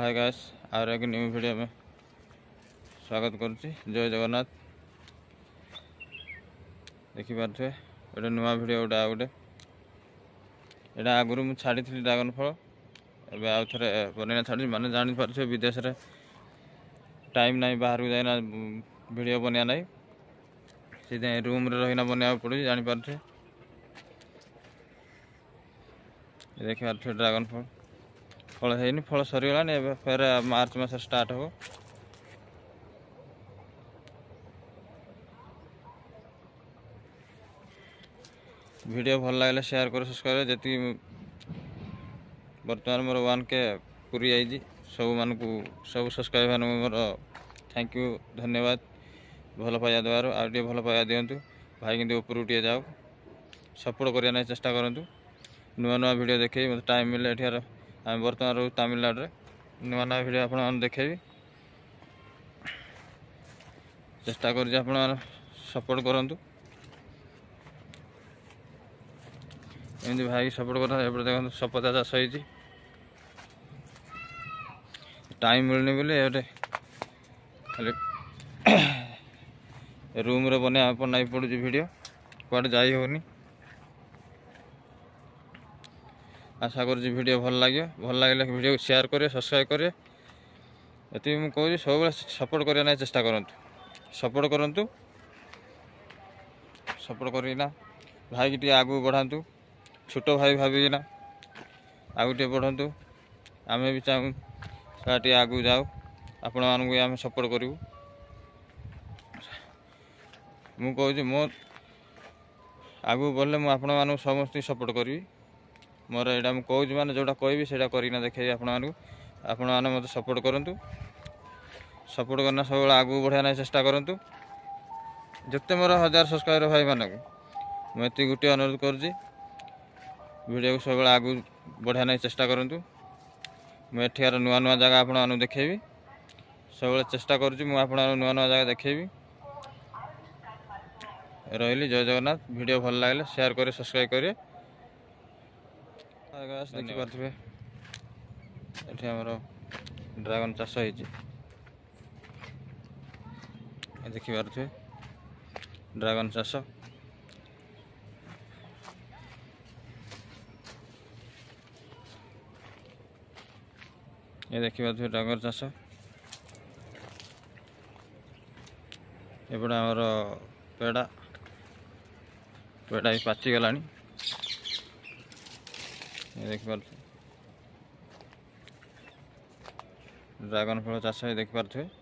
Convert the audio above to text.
हाय guys आर एक new video में स्वागत जय जगन्नाथ देखिपे गोटे नुआ भिड गोटे आ गए यहाँ आगुरी मुझे छाड़ी ड्रागन फल ए आउ थे बनना छाड़ी मैंने जापारे विदेश टाइम ना बाहर को जाना भिड बनवा ना से रूम्रे रही बनवा पड़े जापारे देखिपारे ड्रागन फल फल है फल सरगलानी फेर मार्च मस स्टार्ट हो वीडियो भल लगे सेयार कर सब्सक्राइब जी बर्तमान मोर वन के पूरी आई सब मान सब सब्सक्राइब मान मोर थैंक यू धन्यवाद भल पाया दबार आए भल पाया दिंतु भाई कितनी ऊपर टे जाओ सपोर्ट करने चेस्ट करूँ नुआ नुआ भिड देखे मत टाइम मिले यार আমি বর্তমান রয়েছি তামিলনাড়ুরে ନୂଆ ନୂଆ ଭିଡ଼ିଓ ଆପଣମାନଙ୍କୁ ଦେଖେଇବି ଚେଷ୍ଟା କରୁଛି ଆପଣମାନେ ସପୋର୍ଟ କରନ୍ତୁ ଏମିତି ଭାଇକି ସପୋର୍ଟ କରନ୍ତୁ ଏପଟେ ଦେଖନ୍ତୁ ସପତା ଚାଷ ହେଇଛି ଟାଇମ୍ ମିଳୁନି ବୋଲି ଏପଟେ ଖାଲି ରୁମ୍ରେ ବନେଇବା ଆପଣ ନାଇଁ ପଡ଼ୁଛି ଭିଡ଼ିଓ କୁଆଡ଼େ ଯାଇ ହେଉନି ଆଶା କରୁଛି ଭିଡ଼ିଓ ଭଲ ଲାଗିବ ଭଲ ଲାଗିଲେ ଭିଡ଼ିଓକୁ ସେୟାର କରିବେ ସବସ୍କ୍ରାଇବ୍ କରିବେ ଏତିକି ମୁଁ କହୁଛି ସବୁବେଳେ ସପୋର୍ଟ କରିବା ନାଇଁ ଚେଷ୍ଟା କରନ୍ତୁ ସପୋର୍ଟ କରନ୍ତୁ ସପୋର୍ଟ କରିକିନା ଭାଇକି ଟିକେ ଆଗକୁ ବଢ଼ାନ୍ତୁ ଛୋଟ ଭାଇ ଭାବିକିନା ଆଗକୁ ଟିକେ ବଢ଼ନ୍ତୁ ଆମେ ବି ଚାହୁଁ ସେଟା ଟିକେ ଆଗକୁ ଯାଉ ଆପଣମାନଙ୍କୁ ଆମେ ସପୋର୍ଟ କରିବୁ ମୁଁ କହୁଛି ମୋ ଆଗକୁ ଗଲେ ମୁଁ ଆପଣମାନଙ୍କୁ ସମସ୍ତଙ୍କୁ ସପୋର୍ଟ କରିବି ମୋର ଏଇଟା ମୁଁ କହୁଛି ମାନେ ଯେଉଁଟା କହିବି ସେଇଟା କରିକିନା ଦେଖେଇବି ଆପଣମାନଙ୍କୁ ଆପଣମାନେ ମୋତେ ସପୋର୍ଟ କରନ୍ତୁ ସପୋର୍ଟ କରିନା ସବୁବେଳେ ଆଗକୁ ବଢ଼ିବା ପାଇଁ ଚେଷ୍ଟା କରନ୍ତୁ ଯେତେ ମୋର ହଜାର ସବସ୍କ୍ରାଇବର ଭାଇମାନଙ୍କୁ ମୁଁ ଏତିକି ଗୋଟିଏ ଅନୁରୋଧ କରୁଛି ଭିଡ଼ିଓକୁ ସବୁବେଳେ ଆଗକୁ ବଢ଼ିବା ପାଇଁ ଚେଷ୍ଟା କରନ୍ତୁ ମୁଁ ଏଠିକାର ନୂଆ ନୂଆ ଜାଗା ଆପଣମାନଙ୍କୁ ଦେଖେଇବି ସବୁବେଳେ ଚେଷ୍ଟା କରୁଛି ମୁଁ ଆପଣମାନଙ୍କୁ ନୂଆ ନୂଆ ଜାଗା ଦେଖେଇବି ରହିଲି ଜୟ ଜଗନ୍ନାଥ ଭିଡ଼ିଓ ଭଲ ଲାଗିଲେ ସେୟାର କରି ସବସ୍କ୍ରାଇବ କରିବେ ଗାସ୍ ଦେଖିପାରୁଥିବେ ଏଠି ଆମର ଡ୍ରାଗନ୍ ଚାଷ ହେଇଛି ଦେଖିପାରୁଥିବେ ଡ୍ରାଗନ୍ ଚାଷ ଏ ଦେଖିପାରୁଥିବେ ଡ୍ରାଗନ୍ ଚାଷ ଏପଟେ ଆମର ପେଡ଼ା ପେଡ଼ା ବି ପାଚିଗଲାଣି ଦେଖିପାରୁଛ ଡ୍ରାଗନ୍ ଫଳ ଚାଷ ଦେଖିପାରୁଥିବେ